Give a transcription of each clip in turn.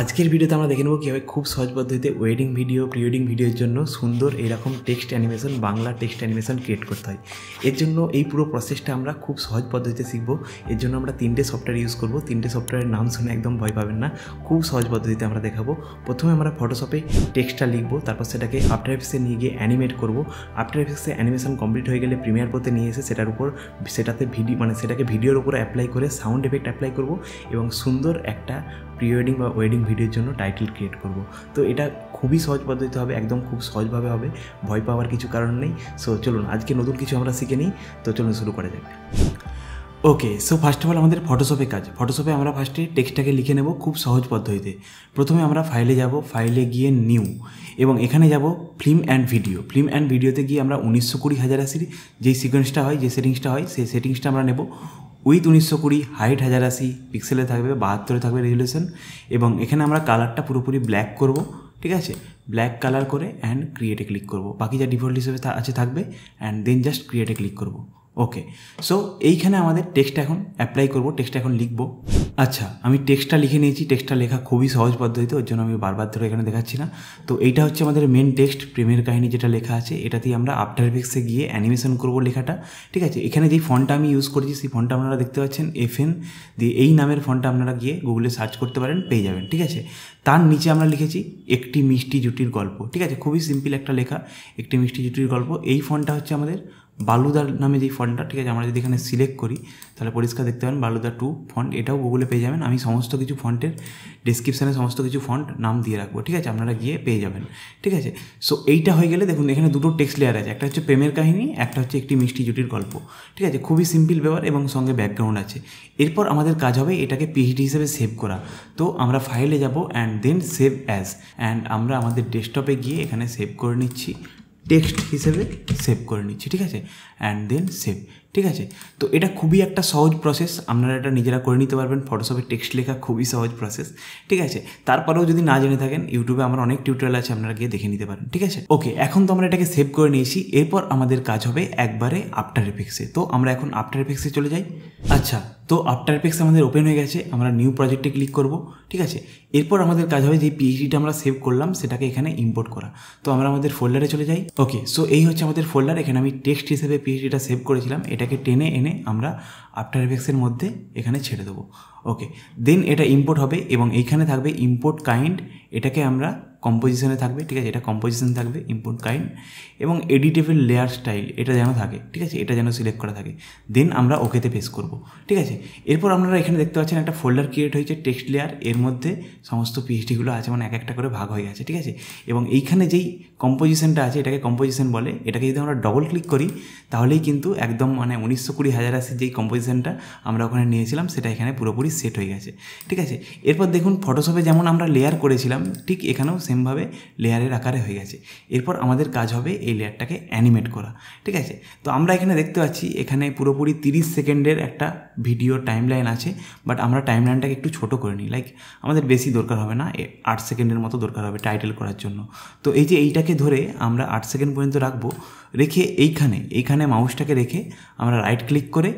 আজকের ভিডিওতে আমরা দেখে নেবো কীভাবে খুব সহজ পদ্ধতিতে ওয়েডিং ভিডিও প্রি ওয়েডিং ভিডিওর জন্য সুন্দর এরকম text animation Bangla text animation create করতে হয় এর জন্য এই পুরো প্রসেসটা আমরা খুব সহজ পদ্ধতিতে শিখবো এর জন্য আমরা তিনটে সফটওয়্যার ইউজ করবো তিনটে সফটওয়্যারের নাম শুনে একদম ভয় পাবেন না খুব সহজ পদ্ধতিতে আমরা দেখাবো প্রথমে আমরা ফটোশপে টেক্সটটা লিখবো তারপর সেটাকে আফটার এফেক্সে নিয়ে গিয়ে অ্যানিমেট করবো আফটার এফেক্সে অ্যানিমেশন কমপ্লিট হয়ে গেলে প্রিমিয়ার পথে নিয়ে এসে সেটার উপর সেটাতে ভিডিও মানে সেটাকে ভিডিওর উপর অ্যাপ্লাই করে সাউন্ড এফেক্ট অ্যাপ্লাই করবো এবং সুন্দর একটা প্রি ওয়েডিং বা ওয়েডিং ভিডিওর জন্য টাইটেল ক্রিয়েট করব তো এটা খুবই সহজ পদ্ধতি হবে একদম খুব সহজভাবে হবে ভয় পাওয়ার কিছু কারণ নেই সো চলুন আজকে নতুন কিছু আমরা শিখে নিই তো চলুন শুরু করা যাক okay so first of all আমাদের ফটোশপে কাজ ফটোশপে আমরা ফার্স্টে টেক্সটটাকে লিখে নেব খুব সহজ পদ্ধতিতে প্রথমে আমরা ফাইলে যাব ফাইলে গিয়ে নিউ এবং এখানে যাব film and video film and ভিডিওতে গিয়ে আমরা উনিশশো কুড়ি হাজার আশির যেই সিকোয়েন্সটা হয় যে সেটিংসটা হয় সেই সেটিংসটা আমরা নেব উইথ উনিশশো কুড়ি হাইট হাজার আশি পিক্সেলে থাকবে বাহাত্তরে থাকবে রেজুলেশন এবং এখানে আমরা কালারটা পুরোপুরি ব্ল্যাক করব ঠিক আছে ব্ল্যাক কালার করে অ্যান্ড ক্রিয়েটে ক্লিক করব বাকি যা ডিফল্ট হিসেবে আছে থাকবে অ্যান্ড দেন জাস্ট ক্রিয়েটে ক্লিক করব ওকে সো এইখানে আমাদের টেক্সট এখন অ্যাপ্লাই করব টেক্সট এখন লিখব আচ্ছা আমি টেক্সটটা লিখে নিয়েছি টেক্সটটা লেখা খুবই সহজ পদ্ধতি ওর জন্য আমি বারবার ধরে এখানে দেখাচ্ছি না তো এইটা হচ্ছে আমাদের মেন টেক্সট প্রেমের কাহিনী যেটা লেখা আছে এটাতেই আমরা আফটার ফিক্সে গিয়ে অ্যানিমেশন করব লেখাটা ঠিক আছে এখানে যেই ফন্টটা আমি ইউজ করেছি সেই ফোনটা আপনারা দেখতে পাচ্ছেন এফ এন দিয়ে এই নামের ফোনটা আপনারা গিয়ে গুগলে সার্চ করতে পারেন পেয়ে যাবেন ঠিক আছে তার নিচে আমরা লিখেছি একটি মিষ্টি জুটির গল্প ঠিক আছে খুবই সিম্পল একটা লেখা একটি মিষ্টি জুটির গল্প এই ফন্টটা হচ্ছে আমাদের বালুদার নামে যেই ফন্টটা ঠিক আছে আমরা যদি এখানে সিলেক্ট করি তাহলে পরিষ্কার দেখতে পাবেন বালুদা টু ফন্ট এটাও গুগলে পেয়ে যাবেন আমি সমস্ত কিছু ফন্টের ডিসক্রিপশানে সমস্ত কিছু ফন্ট নাম দিয়ে রাখবো ঠিক আছে আপনারা গিয়ে পেয়ে যাবেন ঠিক আছে সো এইটা হয়ে গেলে দেখুন এখানে দুটো টেক্সট লেয়ার আছে একটা হচ্ছে প্রেমের কাহিনী একটা হচ্ছে একটি মিষ্টি জুটির গল্প ঠিক আছে খুবই সিম্পল ব্যাপার এবং সঙ্গে ব্যাকগ্রাউন্ড আছে এরপর আমাদের কাজ হবে এটাকে পিএইচডি হিসেবে সেভ করা তো আমরা ফাইলে যাব and then save as and আমরা আমাদের ডেস্কটপে গিয়ে এখানে সেভ করে নিচ্ছি টেক্সট হিসেবে সেভ করে নিচ্ছি ঠিক আছে অ্যান্ড দেন সেভ ঠিক আছে তো এটা খুবই একটা সহজ প্রসেস আপনারা এটা নিজেরা করে নিতে পারবেন ফটোশপে টেক্সট লেখা খুবই সহজ প্রসেস ঠিক আছে তারপরেও যদি না জেনে থাকেন ইউটিউবে আমার অনেক টিউটোরিয়াল আছে আপনারা গিয়ে দেখে নিতে পারেন ঠিক আছে ওকে এখন তো আমরা এটাকে সেভ করে নিয়েছি এরপর আমাদের কাজ হবে একবারে আফটার এফেক্সে তো আমরা এখন আফটার এফেক্সে চলে যাই আচ্ছা তো আফটার এফেক্স আমাদের ওপেন হয়ে গেছে আমরা নিউ প্রজেক্টে ক্লিক করব ঠিক আছে এরপর আমাদের কাজ হবে যে পিএইচডিটা আমরা সেভ করলাম সেটাকে এখানে ইম্পোর্ট করা তো আমরা আমাদের ফোল্ডারে চলে যাই ওকে সো এই হচ্ছে আমাদের ফোল্ডার এখানে আমি টেক্সট হিসেবে পিএইচডিটা সেভ করেছিলাম এটাকে টেনে এনে আমরা আফটার এফেক্সের মধ্যে এখানে ছেড়ে দেবো ওকে দেন এটা ইম্পোর্ট হবে এবং এইখানে থাকবে ইম্পোর্ট কাইন্ড এটাকে আমরা কম্পোজিশনে থাকবে ঠিক আছে এটা কম্পোজিশন থাকবে ইম্পোর্ট কাইন্ড এবং এডিটেবল লেয়ার স্টাইল এটা যেন থাকে ঠিক আছে এটা যেন সিলেক্ট করা থাকে দেন আমরা ওকেতে পেস করব ঠিক আছে এরপর আপনারা এখানে দেখতে পাচ্ছেন একটা ফোল্ডার ক্রিয়েট হয়েছে টেক্সট লেয়ার এর মধ্যে সমস্ত পিএইচডিগুলো আছে মানে এক একটা করে ভাগ হয়ে গেছে ঠিক আছে এবং এইখানে যেই কম্পোজিশনটা আছে এটাকে কম্পোজিশন বলে এটাকে যদি আমরা ডবল ক্লিক করি তাহলেই কিন্তু একদম মানে উনিশশো কুড়ি হাজার আসে যেই কম্পোজিশনটা আমরা ওখানে নিয়েছিলাম সেটা এখানে পুরোপুরি সেট হয়ে গেছে ঠিক আছে এরপর দেখুন ফটোশপে যেমন আমরা লেয়ার করেছিলাম ঠিক এখানেও সেম সেমভাবে লেয়ারের আকারে হয়ে গেছে এরপর আমাদের কাজ হবে এই লেয়ারটাকে অ্যানিমেট করা ঠিক আছে তো আমরা এখানে দেখতে পাচ্ছি এখানে পুরোপুরি তিরিশ সেকেন্ডের একটা ভিডিও টাইম লাইন আছে বাট আমরা টাইম লাইনটাকে একটু ছোটো করে নিই লাইক আমাদের বেশি দরকার হবে না আট সেকেন্ডের মতো দরকার হবে টাইটেল করার জন্য তো এই যে এইটাকে ধরে আমরা আট সেকেন্ড পর্যন্ত রাখবো রেখে এইখানে এইখানে মাউসটাকে রেখে আমরা রাইট ক্লিক করে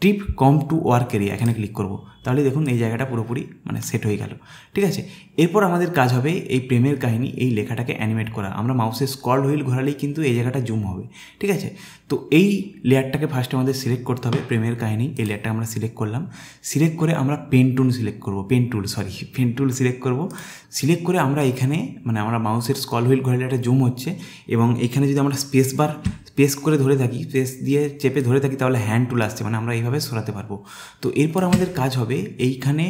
trim comp to work area এখানে ক্লিক করবো তাহলে দেখুন এই জায়গাটা পুরোপুরি মানে সেট হয়ে গেল ঠিক আছে এরপর আমাদের কাজ হবে এই প্রেমের কাহিনী এই লেখাটাকে অ্যানিমেট করা আমরা মাউসে স্কল হুইল ঘোরালেই কিন্তু এই জায়গাটা জুম হবে ঠিক আছে তো এই লেয়ারটাকে ফার্স্ট আমাদের সিলেক্ট করতে হবে প্রেমের কাহিনী এই লেয়ারটা আমরা সিলেক্ট করলাম সিলেক্ট করে আমরা পেন টুল সিলেক্ট করব pen tool sorry pen tool select করব সিলেক্ট করে আমরা এখানে মানে আমরা মাউসের স্কল হুইল ঘোরালে একটা জুম হচ্ছে এবং এখানে যদি আমরা স্পেস বার স্পেস করে ধরে থাকি স্পেস দিয়ে চেপে ধরে থাকি তাহলে হ্যান্ড টুল আসছে মানে আমরা এইভাবে সরাতে পারবো তো এরপর আমাদের কাজ হবে হবে এইখানে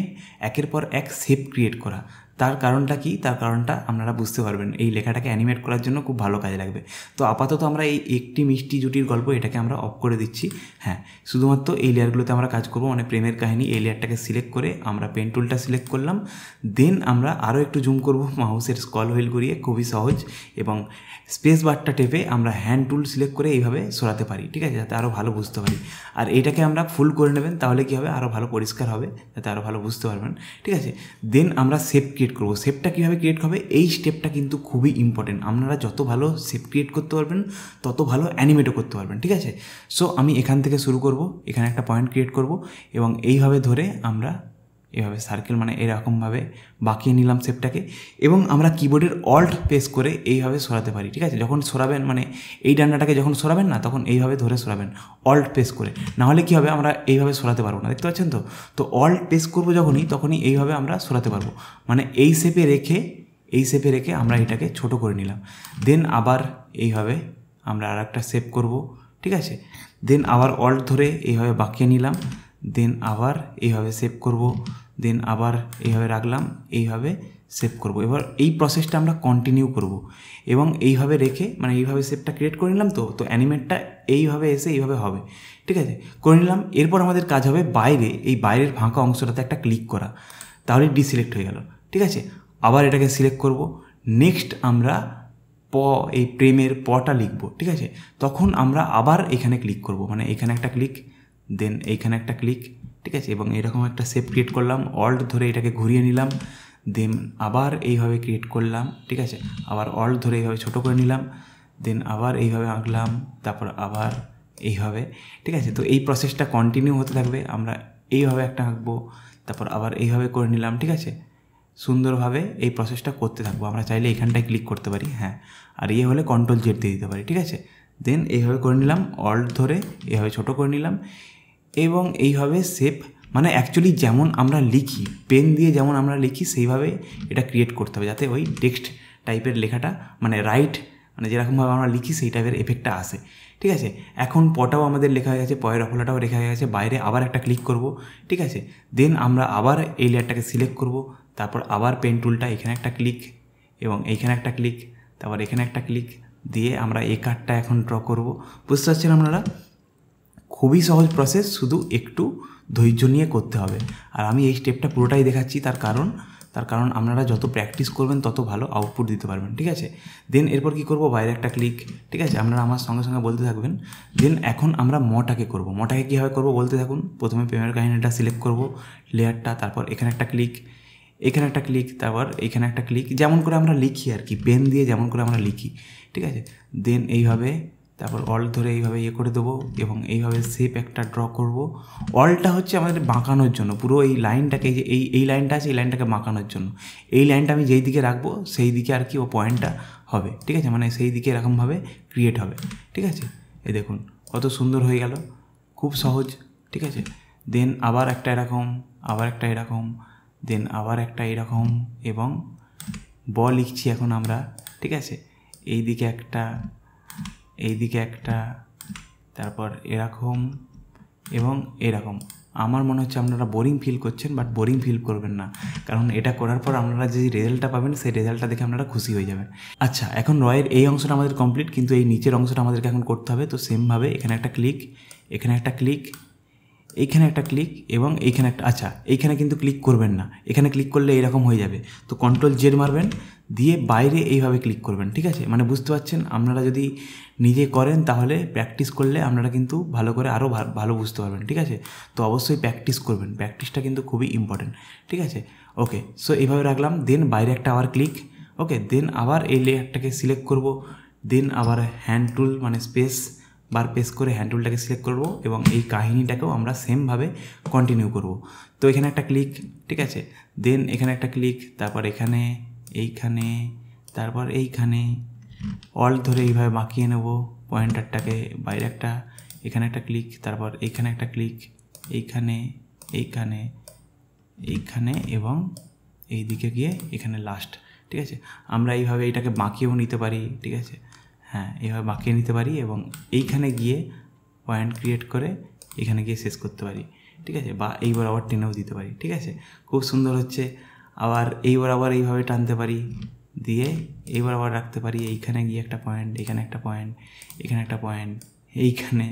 একের পর এক শেপ ক্রিয়েট করা তার কারণটা কি তার কারণটা আপনারা বুঝতে পারবেন এই লেখাটাকে অ্যানিমেট করার জন্য খুব ভালো কাজে লাগবে তো আপাতত আমরা এই একটি মিষ্টি জুটির গল্প এটাকে আমরা অফ করে দিচ্ছি হ্যাঁ শুধুমাত্র এই লেয়ারগুলোতে আমরা কাজ করবো অনেক মানে প্রেমের কাহিনী এই লেয়ারটাকে সিলেক্ট করে আমরা পেন টুলটা সিলেক্ট করলাম দেন আমরা আরও একটু জুম করব মাউসের স্কল হুইল ঘুরিয়ে খুবই সহজ এবং স্পেস বারটা টেপে আমরা হ্যান্ড টুল সিলেক্ট করে এইভাবে সরাতে পারি ঠিক আছে যাতে আরও ভালো বুঝতে পারি আর এটাকে আমরা ফুল করে নেবেন তাহলে কী হবে আরও ভালো পরিষ্কার হবে যাতে আরও ভালো বুঝতে পারবেন ঠিক আছে দেন আমরা সেফ ক্রিয়েট করবো শেপটা কীভাবে ক্রিয়েট হবে এই স্টেপটা কিন্তু খুবই ইম্পর্টেন্ট আপনারা যত ভালো শেপ ক্রিয়েট করতে পারবেন তত ভালো অ্যানিমেটও করতে পারবেন ঠিক আছে সো আমি এখান থেকে শুরু করব এখানে একটা পয়েন্ট ক্রিয়েট করব এবং এইভাবে ধরে আমরা এভাবে সার্কেল মানে এরকমভাবে বাঁকিয়ে নিলাম শেপটাকে এবং আমরা কিবোর্ডের অল্ট প্রেস করে এইভাবে সরাতে পারি ঠিক আছে যখন সরাবেন মানে এই ডান্ডাটাকে যখন সরাবেন না তখন এইভাবে ধরে সরাবেন অল্ট প্রেস করে নাহলে কি হবে আমরা এইভাবে সরাতে পারবো না দেখতে পাচ্ছেন তো তো অল্ট প্রেস করবো যখনই তখনই এইভাবে আমরা সরাতে পারবো মানে এই শেপে রেখে এই শেপে রেখে আমরা এটাকে ছোট করে নিলাম দেন আবার এইভাবে আমরা আর একটা শেপ করবো ঠিক আছে দেন আবার অল্ট ধরে এইভাবে বাঁকিয়ে নিলাম দেন আবার এইভাবে সেভ করব দেন আবার এইভাবে রাখলাম এইভাবে সেভ করব এবার এই প্রসেসটা আমরা কন্টিনিউ করব এবং এইভাবে রেখে মানে এইভাবে সেভটা ক্রিয়েট করে নিলাম তো তো অ্যানিমেটটা এইভাবে এসে এইভাবে হবে ঠিক আছে করে নিলাম এরপর আমাদের কাজ হবে বাইরে এই বাইরের ফাঁকা অংশটাতে একটা ক্লিক করা তাহলে ডিসিলেক্ট হয়ে গেল ঠিক আছে আবার এটাকে সিলেক্ট করব নেক্সট আমরা প এই প্রেমের পটা লিখব ঠিক আছে তখন আমরা আবার এখানে ক্লিক করব মানে এখানে একটা ক্লিক দেন এইখানে একটা ক্লিক ঠিক আছে এবং এরকম একটা শেপ ক্রিয়েট করলাম অল্ট ধরে এটাকে ঘুরিয়ে নিলাম দেন আবার এইভাবে ক্রিয়েট করলাম ঠিক আছে আবার অল্ট ধরে এইভাবে ছোটো করে নিলাম দেন আবার এইভাবে আঁকলাম তারপর আবার এইভাবে ঠিক আছে তো এই প্রসেসটা কন্টিনিউ হতে থাকবে আমরা এইভাবে একটা আঁকবো তারপর আবার এইভাবে করে নিলাম ঠিক আছে সুন্দরভাবে এই প্রসেসটা করতে থাকবো আমরা চাইলে এখানটায় ক্লিক করতে পারি হ্যাঁ আর ইয়ে হলে কন্ট্রোল জেট দিয়ে দিতে পারি ঠিক আছে দেন এইভাবে করে নিলাম অল্ট ধরে এইভাবে ছোট করে নিলাম এবং এইভাবে শেপ মানে অ্যাকচুয়ালি যেমন আমরা লিখি পেন দিয়ে যেমন আমরা লিখি সেইভাবে এটা ক্রিয়েট করতে হবে যাতে ওই টেক্সট টাইপের লেখাটা মানে রাইট মানে যেরকমভাবে আমরা লিখি সেই টাইপের এফেক্টটা আসে ঠিক আছে এখন পটাও আমাদের লেখা হয়ে গেছে পয়ের অফলাটাও লেখা হয়ে গেছে বাইরে আবার একটা ক্লিক করব ঠিক আছে দেন আমরা আবার এই লেয়ারটাকে সিলেক্ট করব তারপর আবার পেন টুলটা এখানে একটা ক্লিক এবং এইখানে একটা ক্লিক তারপর এখানে একটা ক্লিক দিয়ে আমরা এই কার্ডটা এখন ড্র করব বুঝতে পারছেন আপনারা খুবই সহজ প্রসেস শুধু একটু ধৈর্য নিয়ে করতে হবে আর আমি এই স্টেপটা পুরোটাই দেখাচ্ছি তার কারণ তার কারণ আপনারা যত প্র্যাকটিস করবেন তত ভালো আউটপুট দিতে পারবেন ঠিক আছে দেন এরপর কি করব বাইরে একটা ক্লিক ঠিক আছে আপনারা আমার সঙ্গে সঙ্গে বলতে থাকবেন দেন এখন আমরা মটাকে করব মটাকে কীভাবে করব বলতে থাকুন প্রথমে প্রেমের কাহিনীটা সিলেক্ট করব লেয়ারটা তারপর এখানে একটা ক্লিক এখানে একটা ক্লিক তারপর এখানে একটা ক্লিক যেমন করে আমরা লিখি আর কি পেন দিয়ে যেমন করে আমরা লিখি ঠিক আছে দেন এইভাবে তারপর অল ধরে এইভাবে ইয়ে করে দেবো এবং এইভাবে শেপ একটা ড্র করব অলটা হচ্ছে আমাদের বাঁকানোর জন্য পুরো এই লাইনটাকে যে এই এই লাইনটা আছে এই লাইনটাকে বাঁকানোর জন্য এই লাইনটা আমি যেই দিকে রাখবো সেই দিকে আর কি ও পয়েন্টটা হবে ঠিক আছে মানে সেই দিকে এরকমভাবে ক্রিয়েট হবে ঠিক আছে এ দেখুন কত সুন্দর হয়ে গেল খুব সহজ ঠিক আছে দেন আবার একটা এরকম আবার একটা এরকম দেন আবার একটা এরকম এবং ব লিখছি এখন আমরা ঠিক আছে এই দিকে একটা এইদিকে একটা তারপর এরকম এবং এরকম আমার মনে হচ্ছে আপনারা বোরিং ফিল করছেন বাট বোরিং ফিল করবেন না কারণ এটা করার পর আপনারা যে রেজাল্টটা পাবেন সেই রেজাল্টটা দেখে আপনারা খুশি হয়ে যাবেন আচ্ছা এখন রয়ের এই অংশটা আমাদের কমপ্লিট কিন্তু এই নিচের অংশটা আমাদেরকে এখন করতে হবে তো সেমভাবে এখানে একটা ক্লিক এখানে একটা ক্লিক এইখানে একটা ক্লিক এবং এইখানে একটা আচ্ছা এইখানে কিন্তু ক্লিক করবেন না এখানে ক্লিক করলে এরকম হয়ে যাবে তো কন্ট্রোল জেড মারবেন দিয়ে বাইরে এইভাবে ক্লিক করবেন ঠিক আছে মানে বুঝতে পারছেন আপনারা যদি নিজে করেন তাহলে প্র্যাকটিস করলে আপনারা কিন্তু ভালো করে আরও ভালো বুঝতে পারবেন ঠিক আছে তো অবশ্যই প্র্যাকটিস করবেন প্র্যাকটিসটা কিন্তু খুবই ইম্পর্টেন্ট ঠিক আছে ওকে সো এইভাবে রাখলাম দেন বাইরে একটা আবার ক্লিক ওকে দেন আবার এই লেয়ারটাকে সিলেক্ট করব দেন আবার হ্যান্ড টুল মানে স্পেস বার পেস করে হ্যান্ডেলটাকে সিলেক্ট করব এবং এই কাহিনিটাকেও আমরা সেমভাবে কন্টিনিউ করব তো এখানে একটা ক্লিক ঠিক আছে দেন এখানে একটা ক্লিক তারপর এখানে এইখানে তারপর এইখানে অল ধরে এইভাবে বাঁকিয়ে নেব পয়েন্টারটাকে বাইরে একটা এখানে একটা ক্লিক তারপর এইখানে একটা ক্লিক এইখানে এইখানে এইখানে এবং এই দিকে গিয়ে এখানে লাস্ট ঠিক আছে আমরা এইভাবে এটাকে বাঁকিয়েও নিতে পারি ঠিক আছে হ্যাঁ এইভাবে বাঁকিয়ে নিতে পারি এবং এইখানে গিয়ে পয়েন্ট ক্রিয়েট করে এখানে গিয়ে শেষ করতে পারি ঠিক আছে বা এইবার আবার টেনেও দিতে পারি ঠিক আছে খুব সুন্দর হচ্ছে আবার এইবার আবার এইভাবে টানতে পারি দিয়ে এইবার আবার রাখতে পারি এইখানে গিয়ে একটা পয়েন্ট এখানে একটা পয়েন্ট এখানে একটা পয়েন্ট এইখানে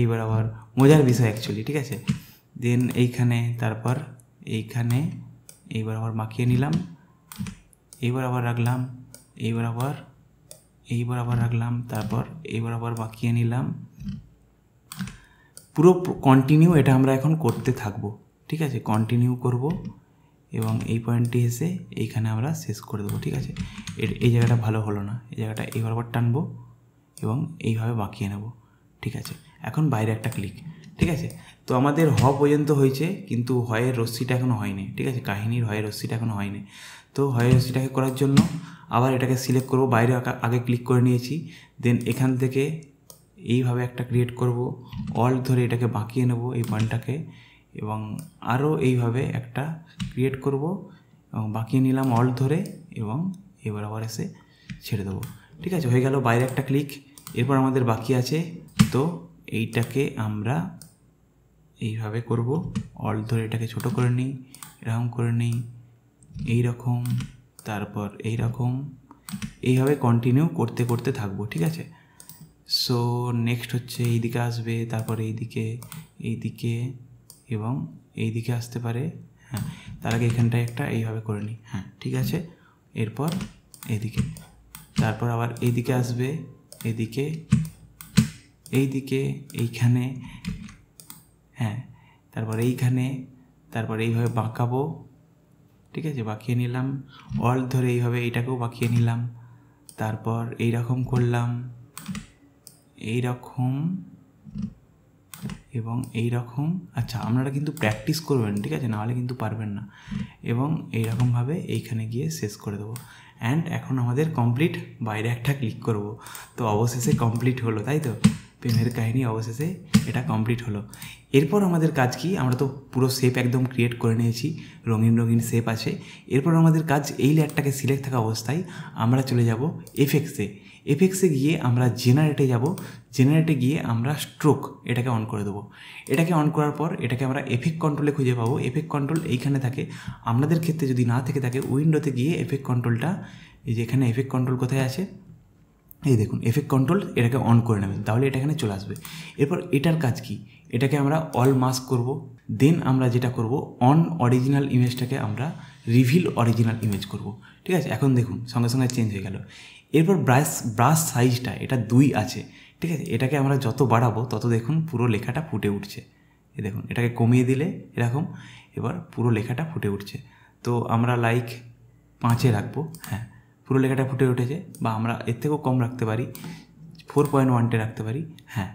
এইবার আবার মজার বিষয় অ্যাকচুয়ালি ঠিক আছে দেন এইখানে তারপর এইখানে এইবার আবার মাখিয়ে নিলাম এইবার আবার রাখলাম এইবার আবার এইবার আবার রাখলাম তারপর এইবার আবার বাঁকিয়ে নিলাম পুরো কন্টিনিউ এটা আমরা এখন করতে থাকব ঠিক আছে কন্টিনিউ করব এবং এই পয়েন্টটি এসে এইখানে আমরা শেষ করে দেবো ঠিক আছে এই জায়গাটা ভালো হলো না এই জায়গাটা এইবার আবার টানবো এবং এইভাবে বাঁকিয়ে নেব ঠিক আছে এখন বাইরে একটা ক্লিক ঠিক আছে তো আমাদের হ পর্যন্ত হয়েছে কিন্তু হয়ের রশ্মিটা এখনও হয়নি ঠিক আছে কাহিনীর হয়ের রশ্মিটা এখনও হয়নি তো হয়ের রশ্মিটাকে করার জন্য আবার এটাকে সিলেক্ট করব বাইরে আগে ক্লিক করে নিয়েছি দেন এখান থেকে এইভাবে একটা ক্রিয়েট করব অল ধরে এটাকে বাঁকিয়ে নেব এই বানটাকে এবং আরও এইভাবে একটা ক্রিয়েট করব এবং বাঁকিয়ে নিলাম অল ধরে এবং এবার আবার এসে ছেড়ে দেবো ঠিক আছে হয়ে গেল বাইরে একটা ক্লিক এরপর আমাদের বাকি আছে তো এইটাকে আমরা এইভাবে করব অল ধরে এটাকে ছোট করে নিই এরকম করে নিই এই রকম তারপর এই রকম এইভাবে কন্টিনিউ করতে করতে থাকবো ঠিক আছে সো নেক্সট হচ্ছে এই দিকে আসবে তারপর এই দিকে এই দিকে এবং এই দিকে আসতে পারে হ্যাঁ তার আগে এখানটায় একটা এইভাবে করে নিই হ্যাঁ ঠিক আছে এরপর এদিকে তারপর আবার এইদিকে আসবে এদিকে এইদিকে এইখানে হ্যাঁ তারপর এইখানে তারপর এইভাবে বাঁকাবো ঠিক আছে বাঁকিয়ে নিলাম অল ধরে এইভাবে এইটাকেও বাঁকিয়ে নিলাম তারপর এই রকম করলাম এই রকম এবং এই রকম আচ্ছা আপনারা কিন্তু প্র্যাকটিস করবেন ঠিক আছে নাহলে কিন্তু পারবেন না এবং এই এইখানে গিয়ে শেষ করে দেবো অ্যান্ড এখন আমাদের কমপ্লিট বাইরে একটা ক্লিক করব তো অবশেষে কমপ্লিট হলো তাই তো প্রেমের কাহিনী অবশেষে এটা কমপ্লিট হলো এরপর আমাদের কাজ কি আমরা তো পুরো শেপ একদম ক্রিয়েট করে নিয়েছি রঙিন রঙিন শেপ আছে এরপর আমাদের কাজ এই ল্যাটটাকে সিলেক্ট থাকা অবস্থায় আমরা চলে যাব এফেক্সে এফেক্সে গিয়ে আমরা জেনারেটে যাব জেনারেটে গিয়ে আমরা স্ট্রোক এটাকে অন করে দেবো এটাকে অন করার পর এটাকে আমরা এফেক্ট কন্ট্রোলে খুঁজে পাবো এফেক্ট কন্ট্রোল এইখানে থাকে আমাদের ক্ষেত্রে যদি না থেকে থাকে উইন্ডোতে গিয়ে এফেক্ট কন্ট্রোলটা এই যে এখানে এফেক্ট কন্ট্রোল কোথায় আছে এই দেখুন এফেক্ট কন্ট্রোল এটাকে অন করে নেবেন তাহলে এটা এখানে চলে আসবে এরপর এটার কাজ কি এটাকে আমরা অল মাস্ক করব দেন আমরা যেটা করব অন অরিজিনাল ইমেজটাকে আমরা রিভিল অরিজিনাল ইমেজ করব ঠিক আছে এখন দেখুন সঙ্গে সঙ্গে চেঞ্জ হয়ে গেল এরপর ব্রাশ ব্রাশ সাইজটা এটা দুই আছে ঠিক আছে এটাকে আমরা যত বাড়াবো তত দেখুন পুরো লেখাটা ফুটে উঠছে এ দেখুন এটাকে কমিয়ে দিলে এরকম এবার পুরো লেখাটা ফুটে উঠছে তো আমরা লাইক পাঁচে রাখবো হ্যাঁ পুরো লেখাটা ফুটে উঠেছে বা আমরা এর থেকেও কম রাখতে পারি ফোর পয়েন্ট ওয়ানটে রাখতে পারি হ্যাঁ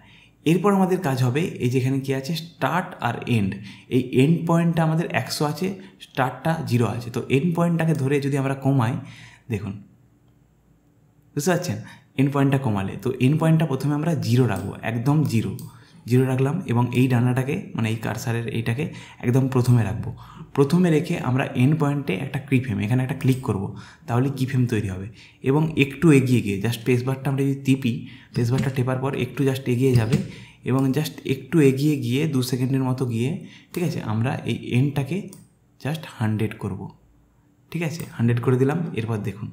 এরপর আমাদের কাজ হবে এই যেখানে কি আছে স্টার্ট আর এন্ড এই এন্ড পয়েন্টটা আমাদের একশো আছে স্টার্টটা জিরো আছে তো এন্ড পয়েন্টটাকে ধরে যদি আমরা কমাই দেখুন বুঝতে পারছেন এন্ড পয়েন্টটা কমালে তো এন্ড পয়েন্টটা প্রথমে আমরা জিরো রাখবো একদম জিরো জিরো রাখলাম এবং এই ডানাটাকে মানে এই কারসারের এইটাকে একদম প্রথমে রাখবো প্রথমে রেখে আমরা এন পয়েন্টে একটা ক্রিফেম এখানে একটা ক্লিক করব তাহলে কিফেম তৈরি হবে এবং একটু এগিয়ে গিয়ে জাস্ট পেসবারটা আমরা যদি টিপি পেসবারটা টেপার পর একটু জাস্ট এগিয়ে যাবে এবং জাস্ট একটু এগিয়ে গিয়ে দু সেকেন্ডের মতো গিয়ে ঠিক আছে আমরা এই এনটাকে জাস্ট হান্ড্রেড করব ঠিক আছে হান্ড্রেড করে দিলাম এরপর দেখুন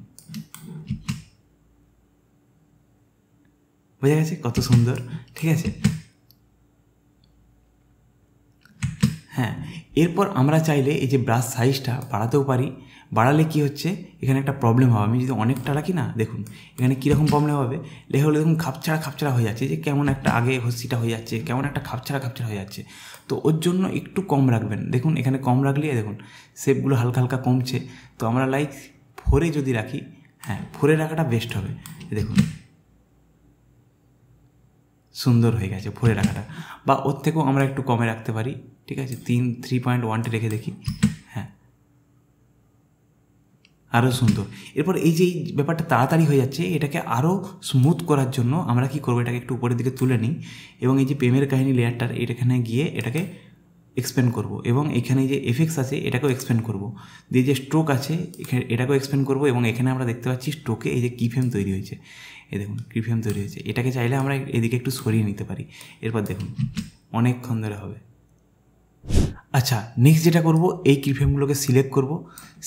বোঝা গেছে কত সুন্দর ঠিক আছে হ্যাঁ এরপর আমরা চাইলে এই যে ব্রাশ সাইজটা বাড়াতেও পারি বাড়ালে কি হচ্ছে এখানে একটা প্রবলেম হবে আমি যদি অনেকটা রাখি না দেখুন এখানে কীরকম প্রবলেম হবে লেখা হলে দেখুন খাপছাড়া খাপছাড়া হয়ে যাচ্ছে যে কেমন একটা আগে হস্যিটা হয়ে যাচ্ছে কেমন একটা খাপছাড়া খাপছাড়া হয়ে যাচ্ছে তো ওর জন্য একটু কম রাখবেন দেখুন এখানে কম রাখলে দেখুন শেপগুলো হালকা হালকা কমছে তো আমরা লাইক ফোরে যদি রাখি হ্যাঁ ফোরে রাখাটা বেস্ট হবে দেখুন সুন্দর হয়ে গেছে ফোরে রাখাটা বা ওর থেকেও আমরা একটু কমে রাখতে পারি ঠিক আছে তিন থ্রি পয়েন্ট ওয়ানটা রেখে দেখি হ্যাঁ আরও সুন্দর এরপর এই যে ব্যাপারটা তাড়াতাড়ি হয়ে যাচ্ছে এটাকে আরও স্মুথ করার জন্য আমরা কি করবো এটাকে একটু উপরের দিকে তুলে নিই এবং এই যে প্রেমের কাহিনী লেয়ারটার এটাখানে গিয়ে এটাকে এক্সপেন্ড করব এবং এখানে যে এফেক্টস আছে এটাকেও এক্সপেন্ড করব দিয়ে যে স্ট্রোক আছে এখানে এটাকেও এক্সপেন্ড করব এবং এখানে আমরা দেখতে পাচ্ছি স্ট্রোকে এই যে কি ফ্রেম তৈরি হয়েছে এই দেখুন কি ফ্রেম তৈরি হয়েছে এটাকে চাইলে আমরা এদিকে একটু সরিয়ে নিতে পারি এরপর দেখুন অনেকক্ষণ ধরে হবে আচ্ছা নেক্সট যেটা করব এই ক্রিফেমগুলোকে সিলেক্ট করব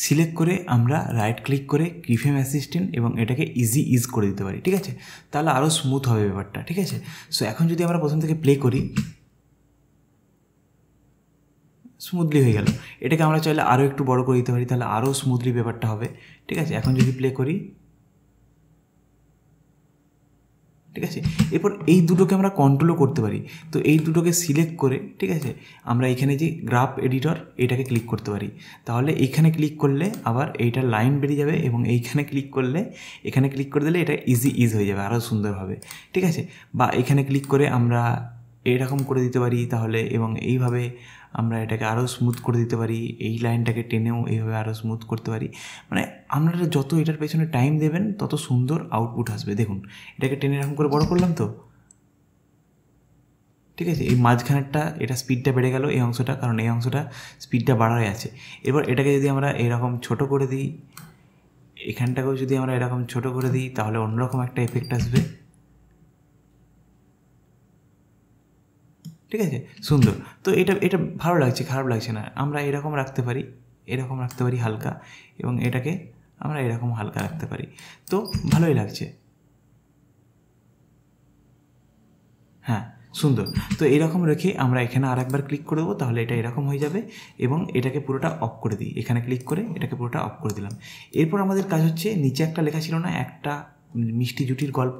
সিলেক্ট করে আমরা রাইট ক্লিক করে ক্রিফেম অ্যাসিস্ট্যান্ট এবং এটাকে ইজি ইজ করে দিতে পারি ঠিক আছে তাহলে আরও স্মুথ হবে ব্যাপারটা ঠিক আছে সো এখন যদি আমরা প্রথম থেকে প্লে করি স্মুথলি হয়ে গেল এটাকে আমরা চাইলে আরও একটু বড় করে দিতে পারি তাহলে আরও স্মুথলি ব্যাপারটা হবে ঠিক আছে এখন যদি প্লে করি ঠিক আছে এরপর এই দুটোকে আমরা কন্ট্রোলও করতে পারি তো এই দুটোকে সিলেক্ট করে ঠিক আছে আমরা এখানে যে গ্রাফ এডিটর এটাকে ক্লিক করতে পারি তাহলে এইখানে ক্লিক করলে আবার এইটা লাইন বেরিয়ে যাবে এবং এইখানে ক্লিক করলে এখানে ক্লিক করে দিলে এটা ইজি ইজ হয়ে যাবে আরও সুন্দরভাবে ঠিক আছে বা এখানে ক্লিক করে আমরা এরকম করে দিতে পারি তাহলে এবং এইভাবে আমরা এটাকে আরও স্মুথ করে দিতে পারি এই লাইনটাকে টেনেও এইভাবে আরও স্মুথ করতে পারি মানে আপনারা যত এটার পেছনে টাইম দেবেন তত সুন্দর আউটপুট আসবে দেখুন এটাকে টেনে এরকম করে বড় করলাম তো ঠিক আছে এই মাঝখানেরটা এটা স্পিডটা বেড়ে গেল এই অংশটা কারণ এই অংশটা স্পিডটা বাড়ায় আছে এরপর এটাকে যদি আমরা এরকম ছোট করে দিই এখানটাকেও যদি আমরা এরকম ছোট করে দিই তাহলে অন্যরকম একটা এফেক্ট আসবে ঠিক আছে সুন্দর তো এটা এটা ভালো লাগছে খারাপ লাগছে না আমরা এরকম রাখতে পারি এরকম রাখতে পারি হালকা এবং এটাকে আমরা এরকম হালকা রাখতে পারি তো ভালোই লাগছে হ্যাঁ সুন্দর তো এরকম রেখে আমরা এখানে আর একবার ক্লিক করে দেবো তাহলে এটা এরকম হয়ে যাবে এবং এটাকে পুরোটা অফ করে দিই এখানে ক্লিক করে এটাকে পুরোটা অফ করে দিলাম এরপর আমাদের কাজ হচ্ছে নিচে একটা লেখা ছিল না একটা মিষ্টি জুটির গল্প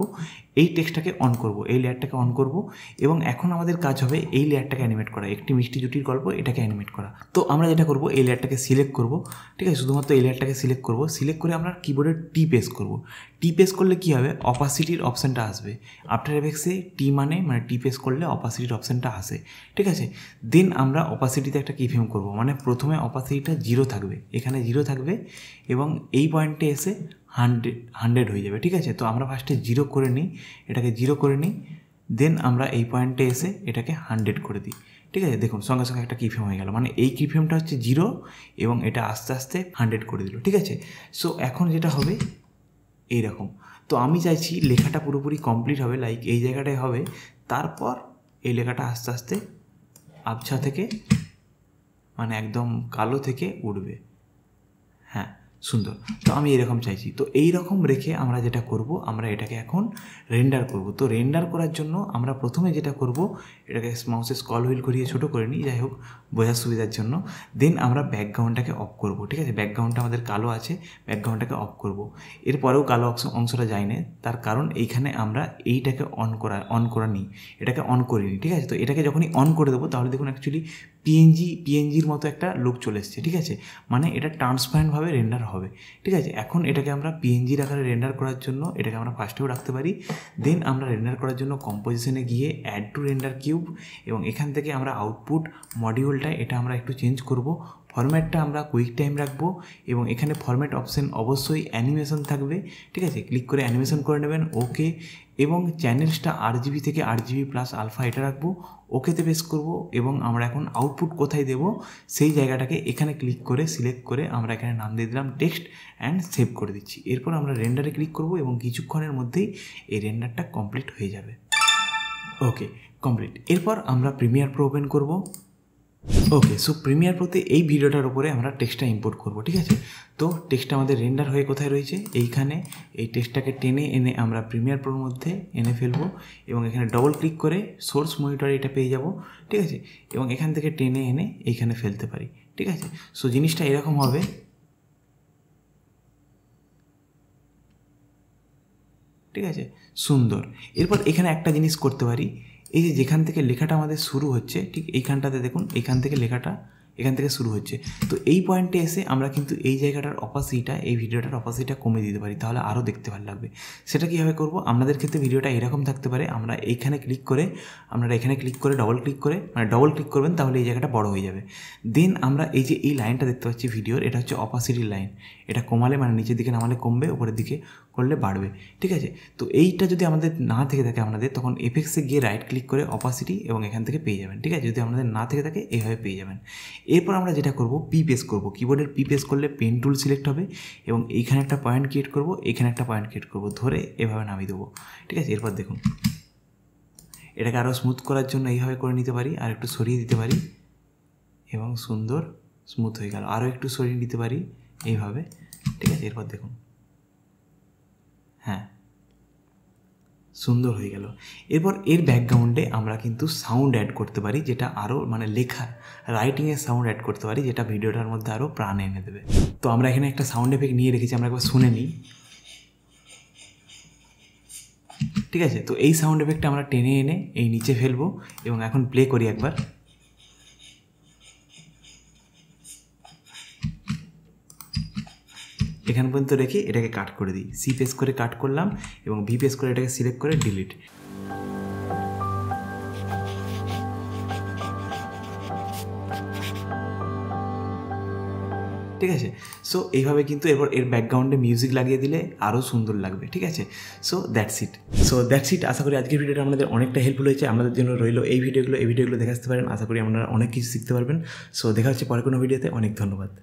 এই টেক্সটটাকে অন করব এই লেয়ারটাকে অন করব এবং এখন আমাদের কাজ হবে এই লেয়ারটাকে অ্যানিমেট করা একটি মিষ্টি জুটির গল্প এটাকে অ্যানিমেট করা তো আমরা যেটা করব এই লেয়ারটাকে সিলেক্ট করব ঠিক আছে শুধুমাত্র এই লেয়ারটাকে সিলেক্ট করব সিলেক্ট করে আমরা কিবোর্ডে টি পেস করব টি পেস করলে কি হবে অপাসিটির অপশানটা আসবে আফটার এফেক্সে টি মানে মানে টি পেস করলে অপাসিটির অপশানটা আসে ঠিক আছে দেন আমরা অপাসিটিতে একটা কি ফেম করব মানে প্রথমে অপাসিটিটা জিরো থাকবে এখানে জিরো থাকবে এবং এই পয়েন্টে এসে হান্ড্রেড হান্ড্রেড হয়ে যাবে ঠিক আছে তো আমরা ফার্স্টে জিরো করে নিই এটাকে জিরো করে নিই দেন আমরা এই পয়েন্টে এসে এটাকে হান্ড্রেড করে দিই ঠিক আছে দেখুন সঙ্গে সঙ্গে একটা কিফেম হয়ে গেল মানে এই কিফেমটা হচ্ছে জিরো এবং এটা আস্তে আস্তে হান্ড্রেড করে দিল ঠিক আছে সো এখন যেটা হবে এই রকম তো আমি চাইছি লেখাটা পুরোপুরি কমপ্লিট হবে লাইক এই জায়গাটায় হবে তারপর এই লেখাটা আস্তে আস্তে আবছা থেকে মানে একদম কালো থেকে উঠবে হ্যাঁ সুন্দর তো আমি এরকম চাইছি তো এই রকম রেখে আমরা যেটা করব আমরা এটাকে এখন রেন্ডার করব তো রেন্ডার করার জন্য আমরা প্রথমে যেটা করব এটাকে মাউসে স্কল হুইল করিয়ে ছোটো করে নিই যাই হোক বোঝার সুবিধার জন্য দেন আমরা ব্যাকগ্রাউন্ডটাকে অফ করব ঠিক আছে ব্যাকগ্রাউন্ডটা আমাদের কালো আছে ব্যাকগ্রাউন্ডটাকে অফ করব এরপরেও কালো অংশ অংশটা যায় না তার কারণ এইখানে আমরা এইটাকে অন করা অন করা নিই এটাকে অন করিনি ঠিক আছে তো এটাকে যখনই অন করে দেবো তাহলে দেখুন অ্যাকচুয়ালি পিএনজি পিএনজির মতো একটা লুক চলে এসছে ঠিক আছে মানে এটা ট্রান্সপারেন্টভাবে রেন্ডার হবে ঠিক আছে এখন এটাকে আমরা পিএনজির আকারে রেন্ডার করার জন্য এটাকে আমরা ফার্স্টেও রাখতে পারি দেন আমরা রেন্ডার করার জন্য কম্পোজিশনে গিয়ে অ্যাড টু রেন্ডার কিউব এবং এখান থেকে আমরা আউটপুট মডিউলটা এটা আমরা একটু চেঞ্জ করব ফরম্যাটটা আমরা কুইক টাইম রাখবো এবং এখানে ফরম্যাট অপশন অবশ্যই অ্যানিমেশন থাকবে ঠিক আছে ক্লিক করে অ্যানিমেশন করে নেবেন ওকে এবং চ্যানেলসটা আট জিবি থেকে আট জিবি প্লাস আলফা এটা রাখবো ওকেতে বেস করব এবং আমরা এখন আউটপুট কোথায় দেব সেই জায়গাটাকে এখানে ক্লিক করে সিলেক্ট করে আমরা এখানে নাম দিয়ে দিলাম টেক্সট অ্যান্ড সেভ করে দিচ্ছি এরপর আমরা রেন্ডারে ক্লিক করব এবং কিছুক্ষণের মধ্যেই এই রেন্ডারটা কমপ্লিট হয়ে যাবে ওকে কমপ্লিট এরপর আমরা প্রিমিয়ার প্রো ওপেন করবো ওকে সো প্রিমিয়ার প্রতি এই ভিডিওটার উপরে আমরা টেক্সটটা ইম্পোর্ট করব ঠিক আছে তো টেক্সট আমাদের রেন্ডার হয়ে কোথায় রয়েছে এইখানে এই টেক্সটটাকে টেনে এনে আমরা প্রিমিয়ার প্রোর মধ্যে এনে ফেলবো এবং এখানে ডবল ক্লিক করে সোর্স মনিটর এটা পেয়ে যাব ঠিক আছে এবং এখান থেকে টেনে এনে এইখানে ফেলতে পারি ঠিক আছে সো জিনিসটা এরকম হবে ঠিক আছে সুন্দর এরপর এখানে একটা জিনিস করতে পারি এই যে যেখান থেকে লেখাটা আমাদের শুরু হচ্ছে ঠিক এইখানটাতে দেখুন এইখান থেকে লেখাটা এখান থেকে শুরু হচ্ছে তো এই পয়েন্টে এসে আমরা কিন্তু এই জায়গাটার অপাসিটা এই ভিডিওটার অপাসিটা কমে দিতে পারি তাহলে আরও দেখতে ভালো লাগবে সেটা কীভাবে করব আমাদের ক্ষেত্রে ভিডিওটা এরকম থাকতে পারে আমরা এইখানে ক্লিক করে আপনারা এখানে ক্লিক করে ডবল ক্লিক করে মানে ডবল ক্লিক করবেন তাহলে এই জায়গাটা বড় হয়ে যাবে দেন আমরা এই যে এই লাইনটা দেখতে পাচ্ছি ভিডিওর এটা হচ্ছে অপাসিটির লাইন এটা কমালে মানে নিচের দিকে নামালে কমবে উপরের দিকে করলে বাড়বে ঠিক আছে তো এইটা যদি আমাদের না থেকে থাকে আমাদের তখন এফেক্সে গিয়ে রাইট ক্লিক করে অপাসিটি এবং এখান থেকে পেয়ে যাবেন ঠিক আছে যদি আমাদের না থেকে থাকে এইভাবে পেয়ে যাবেন এরপর আমরা যেটা করব পি পেস করব কিবোর্ডের পি পেস করলে পেন টুল সিলেক্ট হবে এবং এইখানে একটা পয়েন্ট ক্রিয়েট করব এখানে একটা পয়েন্ট ক্রিয়েট করব ধরে এভাবে নামিয়ে দেবো ঠিক আছে এরপর দেখুন এটাকে আরও স্মুথ করার জন্য এইভাবে করে নিতে পারি আর একটু সরিয়ে দিতে পারি এবং সুন্দর স্মুথ হয়ে গেল আরও একটু সরিয়ে নিতে পারি এইভাবে ঠিক আছে এরপর দেখুন হ্যাঁ সুন্দর হয়ে গেল এরপর এর ব্যাকগ্রাউন্ডে আমরা কিন্তু সাউন্ড অ্যাড করতে পারি যেটা আরও মানে লেখার রাইটিংয়ের সাউন্ড অ্যাড করতে পারি যেটা ভিডিওটার মধ্যে আরও প্রাণ এনে দেবে তো আমরা এখানে একটা সাউন্ড এফেক্ট নিয়ে রেখেছি আমরা একবার শুনে নিই ঠিক আছে তো এই সাউন্ড এফেক্টটা আমরা টেনে এনে এই নিচে ফেলবো এবং এখন প্লে করি একবার এখান পর্যন্ত রেখে এটাকে কাট করে দিই সি পেস করে কাট করলাম এবং ভি পেস করে এটাকে সিলেক্ট করে ডিলিট ঠিক আছে সো এইভাবে কিন্তু এরপর এর ব্যাকগ্রাউন্ডে মিউজিক লাগিয়ে দিলে আরও সুন্দর লাগবে ঠিক আছে so that's it so that's it আশা করি আজকের ভিডিওটা আমাদের অনেকটা হেল্পফুল হয়েছে আমাদের জন্য রইল এই ভিডিওগুলো এই ভিডিওগুলো দেখাতে পারেন আশা করি আপনারা অনেক কিছু শিখতে পারবেন সো দেখা হচ্ছে পরে কোনো ভিডিওতে অনেক ধন্যবাদ